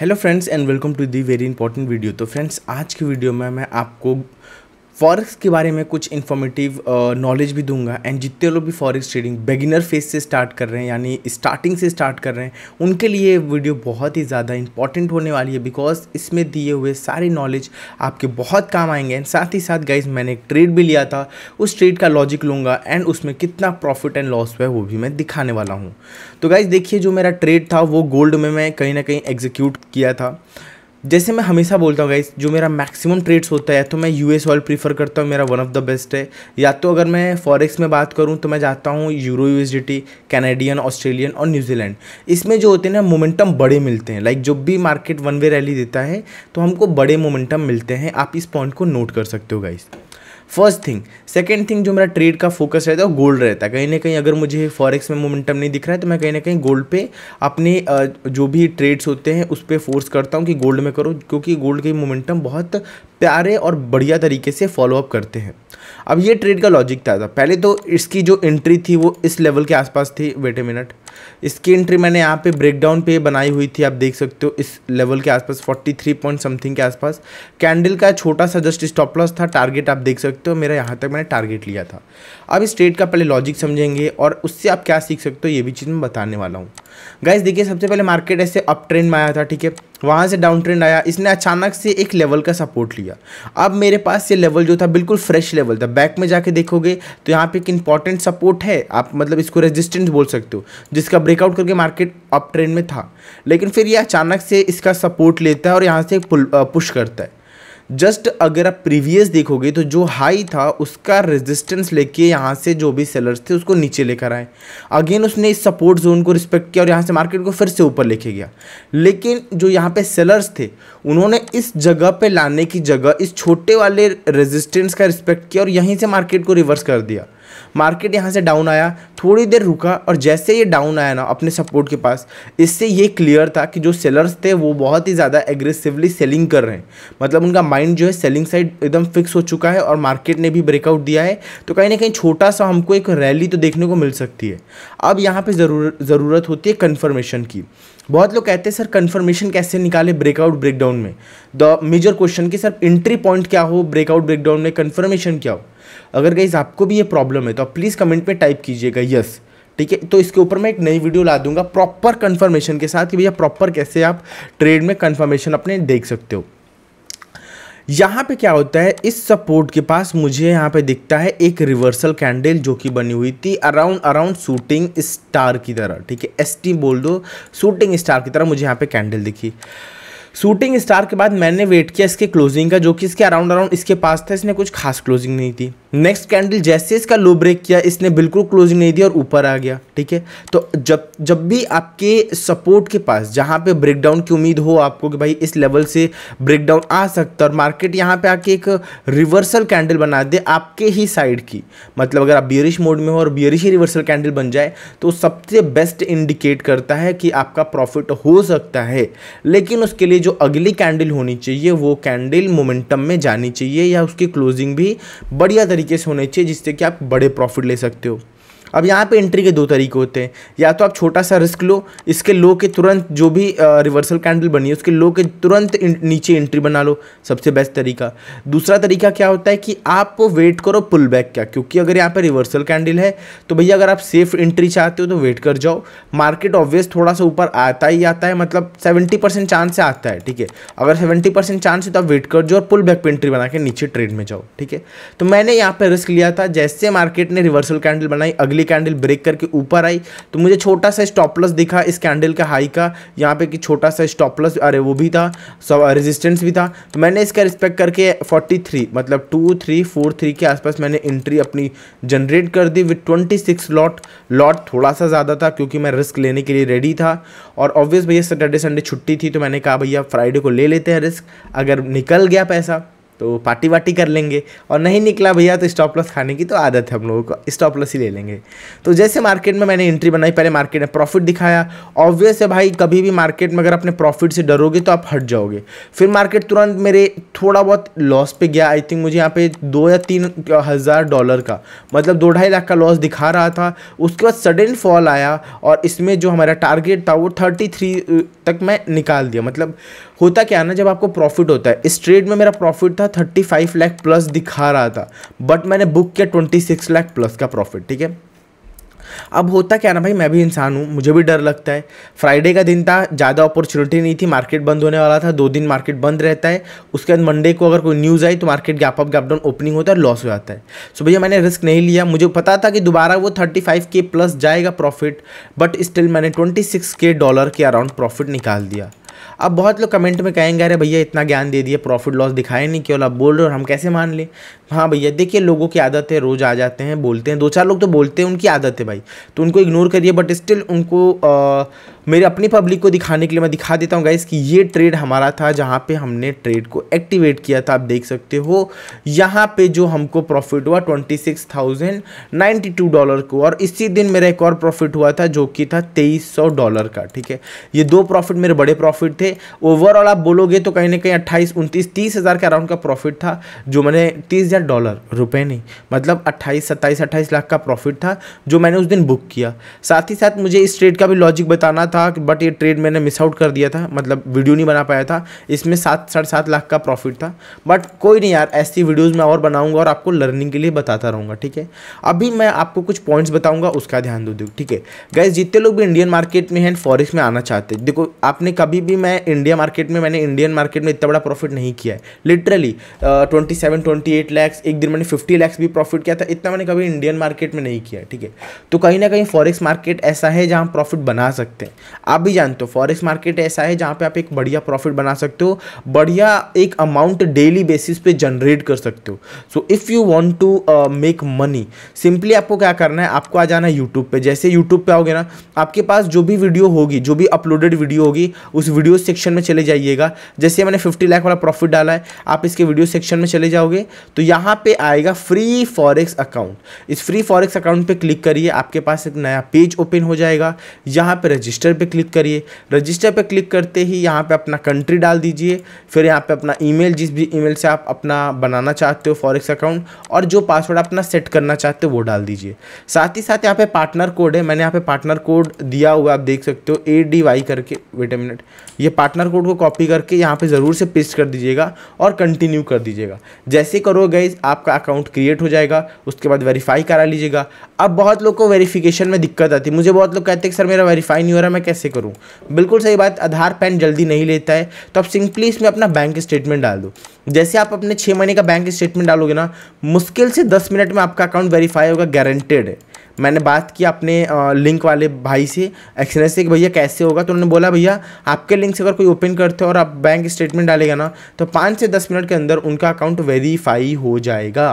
hello friends and welcome to the very important video तो friends आज की video में मैं आपको फॉरेक्स के बारे में कुछ इन्फॉर्मेटिव नॉलेज भी दूंगा एंड जितने लोग भी फॉरेक्स ट्रेडिंग बेगिनर फेज से स्टार्ट कर रहे हैं यानी स्टार्टिंग से स्टार्ट कर रहे हैं उनके लिए वीडियो बहुत ही ज़्यादा इंपॉर्टेंट होने वाली है बिकॉज इसमें दिए हुए सारे नॉलेज आपके बहुत काम आएंगे एंड साथ ही साथ गाइज मैंने एक ट्रेड भी लिया था उस ट्रेड का लॉजिक लूँगा एंड उसमें कितना प्रॉफिट एंड लॉस हुआ है वो भी मैं दिखाने वाला हूँ तो गाइज़ देखिए जो मेरा ट्रेड था वो गोल्ड में मैं कहीं ना कहीं एग्जीक्यूट किया था जैसे मैं हमेशा बोलता हूँ गाइज जो मेरा मैक्सिमम ट्रेड्स होता है तो मैं यूएस ऑयल प्रीफर करता हूँ मेरा वन ऑफ द बेस्ट है या तो अगर मैं फॉरेक्स में बात करूँ तो मैं जाता हूँ यूरो यूएसडीटी कैनेडियन ऑस्ट्रेलियन और न्यूजीलैंड इसमें जो होते हैं ना मोमेंटम बड़े मिलते हैं लाइक जब भी मार्केट वन वे रैली देता है तो हमको बड़े मोमेंटम मिलते हैं आप इस पॉइंट को नोट कर सकते हो guys first thing second thing जो मेरा ट्रेड का फोकस रहता है वो गोल्ड रहता है कहीं ना कहीं अगर मुझे फॉरेक्स में मोमेंटम नहीं दिख रहा है तो मैं कहीं ना कहीं गोल्ड पे अपने जो भी ट्रेड्स होते हैं उस पर फोर्स करता हूँ कि गोल्ड में करो क्योंकि गोल्ड के मोमेंटम बहुत प्यारे और बढ़िया तरीके से फॉलोअप करते हैं अब ये ट्रेड का लॉजिक था, था पहले तो इसकी जो एंट्री थी वो इस लेवल के आसपास थी वेट ए मिनट इसकी एंट्री मैंने यहाँ पे ब्रेकडाउन पे बनाई हुई थी आप देख सकते हो इस लेवल के आसपास 43 पॉइंट समथिंग के आसपास कैंडल का छोटा सा जस्ट स्टॉप लॉस था टारगेट आप देख सकते हो मेरा यहाँ तक मैंने टारगेट लिया था अब इस ट्रेड का पहले लॉजिक समझेंगे और उससे आप क्या सीख सकते हो ये भी चीज़ मैं बताने वाला हूँ गाइस देखिए सबसे पहले मार्केट ऐसे अप ट्रेंड में आया था ठीक है वहाँ से डाउन ट्रेंड आया इसने अचानक से एक लेवल का सपोर्ट लिया अब मेरे पास ये लेवल जो था बिल्कुल फ्रेश लेवल था बैक में जाके देखोगे तो यहाँ पे एक इंपॉर्टेंट सपोर्ट है आप मतलब इसको रेजिस्टेंस बोल सकते हो जिसका ब्रेकआउट करके मार्केट अप ट्रेंड में था लेकिन फिर ये अचानक से इसका सपोर्ट लेता है और यहाँ से पुल, पुश करता है जस्ट अगर आप प्रीवियस देखोगे तो जो हाई था उसका रेजिस्टेंस लेके यहाँ से जो भी सेलर्स थे उसको नीचे लेकर आए अगेन उसने इस सपोर्ट जोन को रिस्पेक्ट किया और यहाँ से मार्केट को फिर से ऊपर लेके गया लेकिन जो यहाँ पे सेलर्स थे उन्होंने इस जगह पे लाने की जगह इस छोटे वाले रेजिस्टेंस का रिस्पेक्ट किया और यहीं से मार्केट को रिवर्स कर दिया मार्केट यहाँ से डाउन आया थोड़ी देर रुका और जैसे ये डाउन आया ना अपने सपोर्ट के पास इससे ये क्लियर था कि जो सेलर्स थे वो बहुत ही ज़्यादा एग्रेसिवली सेलिंग कर रहे हैं मतलब उनका माइंड जो है सेलिंग साइड एकदम फिक्स हो चुका है और मार्केट ने भी ब्रेकआउट दिया है तो कहीं ना कहीं छोटा सा हमको एक रैली तो देखने को मिल सकती है अब यहाँ पर ज़रूर ज़रूरत होती है कन्फर्मेशन की बहुत लोग कहते हैं सर कन्फर्मेशन कैसे निकाले ब्रेकआउट ब्रेकडाउन में द मेजर क्वेश्चन कि सर एंट्री पॉइंट क्या हो ब्रेकआउट ब्रेकडाउन में कन्फर्मेशन क्या हो अगर गाइज़ आपको भी ये प्रॉब्लम है तो आप प्लीज़ कमेंट में टाइप कीजिएगा यस ठीक है तो इसके ऊपर मैं एक नई वीडियो ला दूंगा प्रॉपर कंफर्मेशन के साथ कि भैया प्रॉपर कैसे आप ट्रेड में कंफर्मेशन अपने देख सकते हो यहाँ पे क्या होता है इस सपोर्ट के पास मुझे यहाँ पे दिखता है एक रिवर्सल कैंडल जो कि बनी हुई थी अराउंड अराउंड शूटिंग स्टार की तरह ठीक है एस बोल दो शूटिंग स्टार की तरह मुझे यहाँ पे कैंडल दिखी शूटिंग स्टार के बाद मैंने वेट किया इसके क्लोजिंग का जो कि इसके अराउंड अराउंड इसके पास था इसने कुछ खास क्लोजिंग नहीं थी नेक्स्ट कैंडल जैसे इसका लो ब्रेक किया इसने बिल्कुल क्लोजिंग नहीं दी और ऊपर आ गया ठीक है तो जब जब भी आपके सपोर्ट के पास जहाँ पे ब्रेकडाउन की उम्मीद हो आपको कि भाई इस लेवल से ब्रेकडाउन आ सकता है और मार्केट यहाँ पे आके एक रिवर्सल कैंडल बना दे आपके ही साइड की मतलब अगर आप बियरिश मोड में हो और बियरिश ही रिवर्सल कैंडल बन जाए तो सबसे बेस्ट इंडिकेट करता है कि आपका प्रॉफिट हो सकता है लेकिन उसके लिए जो अगली कैंडल होनी चाहिए वो कैंडल मोमेंटम में जानी चाहिए या उसकी क्लोजिंग भी बढ़िया तरीके से होनी चाहिए जिससे कि आप बड़े प्रॉफिट ले सकते हो अब यहाँ पे एंट्री के दो तरीके होते हैं या तो आप छोटा सा रिस्क लो इसके लो के तुरंत जो भी रिवर्सल कैंडल बनी है उसके लो के तुरंत नीचे एंट्री बना लो सबसे बेस्ट तरीका दूसरा तरीका क्या होता है कि आप वेट करो पुल बैक का क्योंकि अगर यहाँ पर रिवर्सल कैंडल है तो भैया अगर आप सेफ एंट्री चाहते हो तो वेट कर जाओ मार्केट ऑब्वियस थोड़ा सा ऊपर आता ही आता है मतलब सेवेंटी परसेंट चांस से आता है ठीक है अगर सेवेंटी परसेंट चांस है तो आप वेट कर जाओ और पुल बैक पर एंट्री बना के नीचे ट्रेड में जाओ ठीक है तो मैंने यहाँ पर रिस्क लिया था जैसे मार्केट ने रिवर्सल कैंडल बनाई अगली अगली कैंडल ब्रेक करके ऊपर आई तो मुझे छोटा सा स्टॉपलस दिखा इस कैंडल का हाई का यहाँ पे कि छोटा सा स्टॉपलस अरे वो भी था सब रेजिस्टेंस भी था तो मैंने इसका रिस्पेक्ट करके 43 मतलब 2 3 4 3 के आसपास मैंने एंट्री अपनी जनरेट कर दी विथ 26 लॉट लॉट थोड़ा सा ज़्यादा था क्योंकि मैं रिस्क लेने के लिए रेडी था और ऑब्वियस भैया सैटरडे संडे छुट्टी थी तो मैंने कहा भैया फ्राइडे को ले लेते हैं रिस्क अगर निकल गया पैसा तो पार्टी वार्टी कर लेंगे और नहीं निकला भैया तो स्टॉप लॉस खाने की तो आदत है हम लोगों को स्टॉप लॉस ही ले लेंगे तो जैसे मार्केट में मैंने एंट्री बनाई पहले मार्केट में प्रॉफिट दिखाया ऑब्वियस है भाई कभी भी मार्केट में अगर अपने प्रॉफिट से डरोगे तो आप हट जाओगे फिर मार्केट तुरंत मेरे थोड़ा बहुत लॉस पे गया आई थिंक मुझे यहाँ पे दो या तीन हज़ार डॉलर का मतलब दो ढाई लाख का लॉस दिखा रहा था उसके बाद सडन फॉल आया और इसमें जो हमारा टारगेट था वो थर्टी थ्री तक मैं निकाल दिया मतलब होता क्या ना जब आपको प्रॉफिट होता है इस ट्रेड में मेरा प्रॉफिट था थर्टी फाइव लाख प्लस दिखा रहा था बट मैंने बुक किया ट्वेंटी सिक्स लाख प्लस का प्रॉफिट ठीक है अब होता क्या ना भाई मैं भी इंसान हूँ मुझे भी डर लगता है फ्राइडे का दिन था ज़्यादा अपॉर्चुनिटी नहीं थी मार्केट बंद होने वाला था दो दिन मार्केट बंद रहता है उसके बाद मंडे को अगर कोई न्यूज़ आई तो market gap up gap down opening होता है लॉस हो जाता है सो भैया मैंने रिस्क नहीं लिया मुझे पता था कि दोबारा वो थर्टी फाइव के प्लस जाएगा प्रॉफिट बट स्टिल मैंने ट्वेंटी सिक्स के डॉलर के अराउंड प्रॉफिट निकाल दिया अब बहुत लोग कमेंट में कहेंगे अरे भैया इतना ज्ञान दे दिया प्रॉफिट लॉस दिखाए नहीं केवल आप बोल रहे हो हम कैसे मान लें हाँ भैया देखिए लोगों की आदत है रोज़ आ जाते हैं बोलते हैं दो चार लोग तो बोलते हैं उनकी आदत है भाई तो उनको इग्नोर करिए बट स्टिल उनको मेरे अपनी पब्लिक को दिखाने के लिए मैं दिखा देता हूँ गाइस कि ये ट्रेड हमारा था जहाँ पे हमने ट्रेड को एक्टिवेट किया था आप देख सकते हो यहाँ पे जो हमको प्रॉफिट हुआ twenty six thousand ninety two dollar को और इसी दिन मेरा एक और प्रॉफिट हुआ था जो कि था तेईस सौ डॉलर का ठीक है ये दो प्रॉफिट मेरे बड़े प्रॉफिट प्रॉफिट थे ओवरऑल आप बोलोगे तो कहीं ना कहीं अट्ठाईस उनतीस तीस हज़ार के अराउंड का प्रॉफिट था जो मैंने तीस हज़ार डॉलर रुपए नहीं मतलब अट्ठाईस सत्ताईस अट्ठाईस लाख का प्रॉफिट था जो मैंने उस दिन बुक किया साथ ही साथ मुझे इस ट्रेड का भी लॉजिक बताना था बट ये ट्रेड मैंने मिस आउट कर दिया था मतलब वीडियो नहीं बना पाया था इसमें सात साढ़े सात लाख का प्रॉफिट था बट कोई नहीं यार ऐसी वीडियोज़ मैं और बनाऊँगा और आपको लर्निंग के लिए बताता रहूँगा ठीक है अभी मैं आपको कुछ पॉइंट्स बताऊँगा उसका ध्यान दो ठीक है गैस जितने लोग भी इंडियन मार्केट में हैं फॉरेस्ट में आना चाहते हैं देखो आपने कभी भी कि मैं इंडिया मार्केट में मैंने इंडियन मार्केट में इतना बड़ा प्रॉफिट नहीं किया है literally twenty seven twenty eight lakhs एक दिन मैंने फिफ्टी लैक्स भी प्रॉफिट किया था इतना मैंने कभी इंडियन मार्केट में नहीं किया ठीक है तो कहीं ना कहीं फॉरेक्स मार्केट ऐसा है जहाँ प्रॉफिट बना सकते हैं आप भी जानते हो फॉरेक्स मार्केट ऐसा है जहाँ पर आप एक बढ़िया प्रॉफिट बना सकते हो बढ़िया एक अमाउंट डेली बेसिस पे जनरेट कर सकते हो so if you want to make money simply आपको क्या करना है आपको आ जाना है यूट्यूब पर जैसे यूट्यूब पर आओगे ना आपके पास जो भी वीडियो होगी जो भी अपलोडेड वीडियो होगी उस वीडियो वीडियो सेक्शन में चले जाइएगा जैसे मैंने फिफ्टी लाख वाला प्रॉफिट डाला है आप इसके वीडियो सेक्शन में चले जाओगे तो यहाँ पर आएगा फ्री फॉरेक्स अकाउंट इस फ्री फॉरेक्स अकाउंट पर क्लिक करिए आपके पास एक नया पेज ओपन हो जाएगा यहाँ पर रजिस्टर पर क्लिक करिए रजिस्टर पर क्लिक करते ही यहाँ पर अपना कंट्री डाल दीजिए फिर यहाँ पर अपना ई जिस भी ई से आप अपना बनाना चाहते हो फॉरेक्स अकाउंट और जो पासवर्ड अपना सेट करना चाहते हो वो डाल दीजिए साथ ही साथ यहाँ पे पार्टनर कोड है मैंने यहाँ पे पार्टनर कोड दिया हुआ आप देख सकते हो ए डी वाई करके वेट ए मिनट ये पार्टनर कोड को कॉपी करके यहाँ पे ज़रूर से पेस्ट कर दीजिएगा और कंटिन्यू कर दीजिएगा जैसे करोगे आपका अकाउंट क्रिएट हो जाएगा उसके बाद वेरीफाई करा लीजिएगा अब बहुत लोग को वेरीफिकेशन में दिक्कत आती है मुझे बहुत लोग कहते हैं कि सर मेरा वेरीफाई नहीं हो रहा मैं कैसे करूँ बिल्कुल सही बात आधार पैन जल्दी नहीं लेता है तो आप सिंपली इसमें अपना बैंक स्टेटमेंट डाल दो जैसे आप अपने छः महीने का बैंक स्टेटमेंट डालोगे ना मुश्किल से दस मिनट में आपका अकाउंट वेरीफाई होगा गारंटेड है मैंने बात किया अपने लिंक वाले भाई से एक्सनेस से कि भैया कैसे होगा तो उन्होंने बोला भैया आपके लिंक से अगर कोई ओपन करते हो और आप बैंक स्टेटमेंट डालेगा ना तो पाँच से दस मिनट के अंदर उनका अकाउंट वेरीफाई हो जाएगा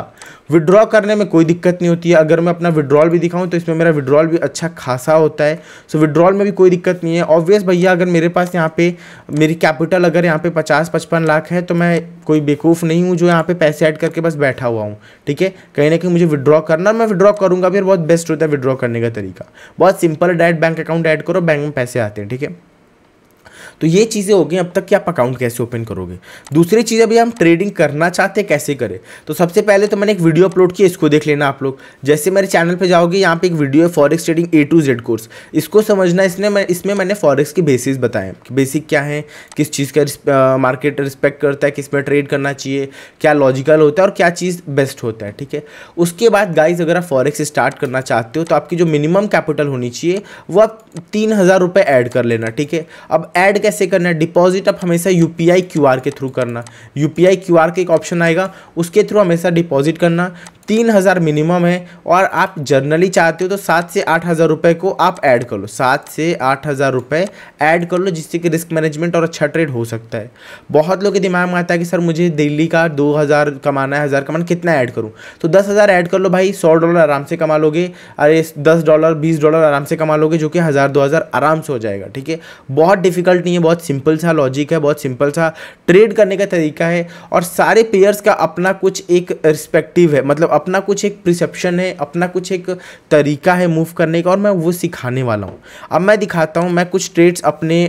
विड्रॉ करने में कोई दिक्कत नहीं होती है अगर मैं अपना विड्रॉल भी दिखाऊँ तो इसमें मेरा विड्रॉल भी अच्छा खासा होता है सो विड्रॉल में भी कोई दिक्कत नहीं है ऑब्वियस भैया अगर मेरे पास यहाँ पर मेरी कैपिटल अगर यहाँ पे पचास पचपन लाख है तो मैं कोई बेवकूफ़ नहीं हूँ जो यहाँ पे पैसे ऐड करके बस बैठा हुआ हूँ ठीक है कहीं ना कहीं मुझे विड्रॉ करना मैं विड्रॉ करूँगा फिर बहुत बेस्ट होता है विड्रॉ करने का तरीका बहुत simple direct bank account add करो बैंक में पैसे आते हैं ठीक है तो ये चीज़ें हो गई अब तक कि आप अकाउंट कैसे ओपन करोगे दूसरी चीज़ अभी हम ट्रेडिंग करना चाहते हैं कैसे करें तो सबसे पहले तो मैंने एक वीडियो अपलोड किया इसको देख लेना आप लोग जैसे मेरे चैनल पर जाओगे यहाँ पर एक वीडियो है forex trading A to Z course इसको समझना इसने मैं इसमें मैंने फॉरेक्स के बेसिस बताए कि बेसिक क्या है किस चीज़ का मार्केट रिस्पेक्ट करता है किस में ट्रेड करना चाहिए क्या लॉजिकल होता है और क्या चीज़ बेस्ट होता है ठीक है उसके बाद गाइज अगर आप फॉरेक्स स्टार्ट करना चाहते हो तो आपकी जो मिनिमम कैपिटल होनी चाहिए वो आप तीन हज़ार रुपये ऐड कर लेना ठीक है अब ऐड कैसे करना है डिपॉजिट आप हमेशा यू पी के थ्रू करना यू पी के एक ऑप्शन आएगा उसके थ्रू हमेशा डिपॉजिट करना तीन हज़ार मिनिमम है और आप जर्नली चाहते हो तो सात से आठ हज़ार रुपये को आप ऐड कर लो सात से आठ हज़ार रुपये ऐड कर लो जिससे कि रिस्क मैनेजमेंट और अच्छा ट्रेड हो सकता है बहुत लोग के दिमाग में आता है कि सर मुझे दिल्ली का दो हज़ार कमाना है हज़ार कमाना कितना ऐड करूँ तो दस हज़ार ऐड कर लो भाई सौ डॉलर आराम से कमा लोगे अरे दस डॉलर बीस डॉलर आराम से कमा लोगे जो कि हज़ार दो हज़ार आराम से हो जाएगा ठीक है बहुत डिफिकल्ट नहीं है बहुत सिंपल सा लॉजिक है बहुत सिंपल सा ट्रेड करने का तरीका है और सारे प्लेयर्स का अपना कुछ एक रिस्पेक्टिव है मतलब अपना कुछ एक प्रिसेप्शन है अपना कुछ एक तरीका है मूव करने का और मैं वो सिखाने वाला हूँ अब मैं दिखाता हूँ मैं कुछ ट्रेड्स अपने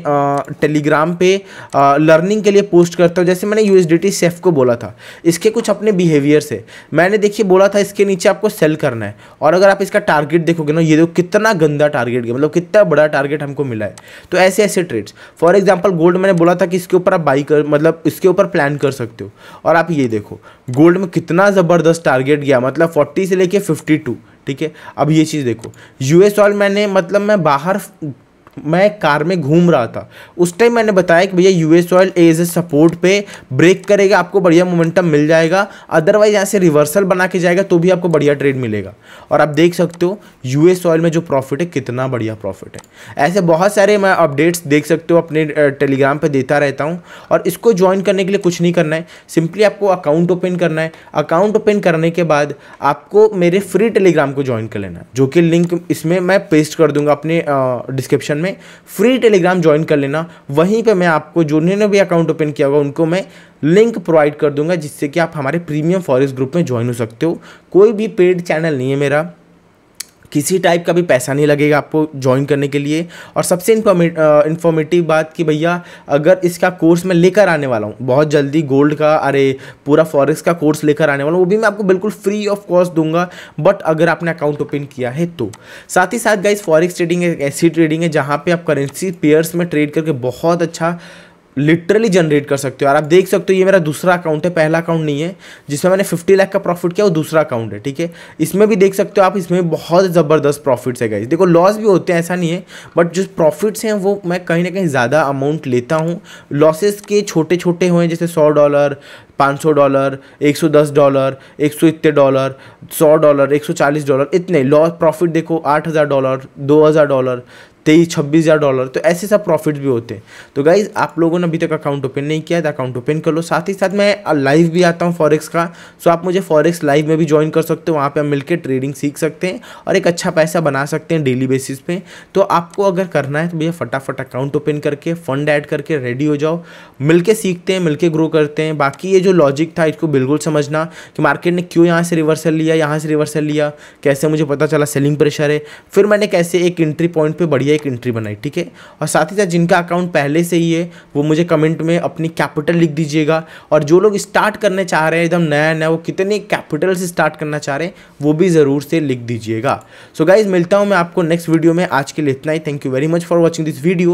टेलीग्राम पे लर्निंग के लिए पोस्ट करता हूँ जैसे मैंने यू सेफ को बोला था इसके कुछ अपने बिहेवियर्स है मैंने देखिए बोला था इसके नीचे आपको सेल करना है और अगर आप इसका टारगेट देखोगे ना ये देखो कितना गंदा टारगेट गया मतलब कितना बड़ा टारगेट हमको मिला है तो ऐसे ऐसे ट्रेड्स फॉर एग्जाम्पल गोल्ड मैंने बोला था कि इसके ऊपर आप बाई कर मतलब इसके ऊपर प्लान कर सकते हो और आप ये देखो गोल्ड में कितना ज़बरदस्त टारगेट गया किया मतलब फोर्टी से लेके फिफ्टी टू ठीक है अब ये चीज़ देखो यूएस ऑयल मैंने मतलब मैं बाहर मैं कार में घूम रहा था उस टाइम मैंने बताया कि भैया US oil as a support पे ब्रेक करेगा आपको बढ़िया मोमेंटम मिल जाएगा अदरवाइज यहाँ से रिवर्सल बना के जाएगा तो भी आपको बढ़िया ट्रेड मिलेगा और आप देख सकते हो यूएस ऑयल में जो प्रॉफिट है कितना बढ़िया प्रॉफिट है ऐसे बहुत सारे मैं अपडेट्स देख सकते हो अपने टेलीग्राम पर देता रहता हूँ और इसको ज्वाइन करने के लिए कुछ नहीं करना है सिंपली आपको अकाउंट ओपन करना है अकाउंट ओपन करने के बाद आपको मेरे फ्री टेलीग्राम को ज्वाइन कर लेना है जो कि लिंक इसमें मैं पेस्ट कर दूंगा अपने डिस्क्रिप्शन में में फ्री टेलीग्राम ज्वाइन कर लेना वहीं पर मैं आपको जिन्होंने भी अकाउंट ओपन किया होगा उनको मैं लिंक प्रोवाइड कर दूंगा जिससे कि आप हमारे प्रीमियम फॉरेस्ट ग्रुप में ज्वाइन हो सकते हो कोई भी पेड चैनल नहीं है मेरा किसी टाइप का भी पैसा नहीं लगेगा आपको ज्वाइन करने के लिए और सबसे इन्फॉर्मेटिव बात कि भैया अगर इसका कोर्स मैं लेकर आने वाला हूँ बहुत जल्दी गोल्ड का अरे पूरा फॉरेक्स का कोर्स लेकर आने वाला हूँ वो भी मैं आपको बिल्कुल फ्री ऑफ कॉस्ट दूंगा बट अगर आपने अकाउंट ओपन किया है तो साथ ही साथ गाइज फॉरेक्स ट्रेडिंग एक ऐसी ट्रेडिंग है जहाँ पर आप करेंसी पेयर्स में ट्रेड करके बहुत अच्छा लिटरली जनरेट कर सकते हो यार आप देख सकते हो ये मेरा दूसरा अकाउंट है पहला अकाउंट नहीं है जिसमें मैंने 50 लाख का प्रॉफिट किया वो दूसरा अकाउंट है ठीक है इसमें भी देख सकते हो आप इसमें बहुत ज़बरदस्त प्रॉफिट्स है गाइज देखो लॉस भी होते हैं ऐसा नहीं है बट जो प्रॉफिट्स हैं वो मैं कहीं ना कहीं ज़्यादा अमाउंट लेता हूँ लॉसेस के छोटे छोटे हुए जैसे सौ डॉलर पाँच सौ डॉलर एक सौ दस डॉलर एक सौ इतने डॉलर सौ डॉलर एक सौ चालीस डॉलर इतने लॉस प्रॉफिट देखो आठ हज़ार डॉलर दो हज़ार डॉलर तेईस छब्बीस हज़ार डॉलर तो ऐसे सब प्रॉफिट भी होते हैं तो गाइज आप लोगों ने अभी तक अकाउंट ओपन नहीं किया है तो अकाउंट ओपन कर लो साथ ही साथ मैं लाइव भी आता हूँ फॉरेक्स का सो आप मुझे फॉरेक्स लाइव में भी ज्वाइन कर सकते हो वहाँ पर आप मिलकर ट्रेडिंग सीख सकते हैं और एक अच्छा पैसा बना सकते हैं डेली बेसिस पे तो आपको अगर करना है तो भैया फटाफट अकाउंट ओपन करके फंड ऐड करके रेडी हो जाओ मिलकर सीखते हैं मिलके ग्रो करते हैं बाकी ये जो लॉजिक था इसको बिल्कुल समझना कि मार्केट ने क्यों यहाँ से रिवर्सल लिया यहाँ से रिवर्सल लिया कैसे मुझे पता चला सेलिंग प्रेशर है फिर मैंने कैसे एक एंट्री पॉइंट पर बढ़िया एक एंट्री बनाई ठीक है और साथ ही साथ जिनका अकाउंट पहले से ही है वो मुझे कमेंट में अपनी कैपिटल लिख दीजिएगा और जो लोग स्टार्ट करने चाह रहे हैं एकदम नया नया वो कितने कैपिटल से स्टार्ट करना चाह रहे हैं वो भी ज़रूर से लिख दीजिएगा सो गाइज मिलता हूँ मैं आपको नेक्स्ट वीडियो में आज के लिए इतना ही thank you very much for watching this video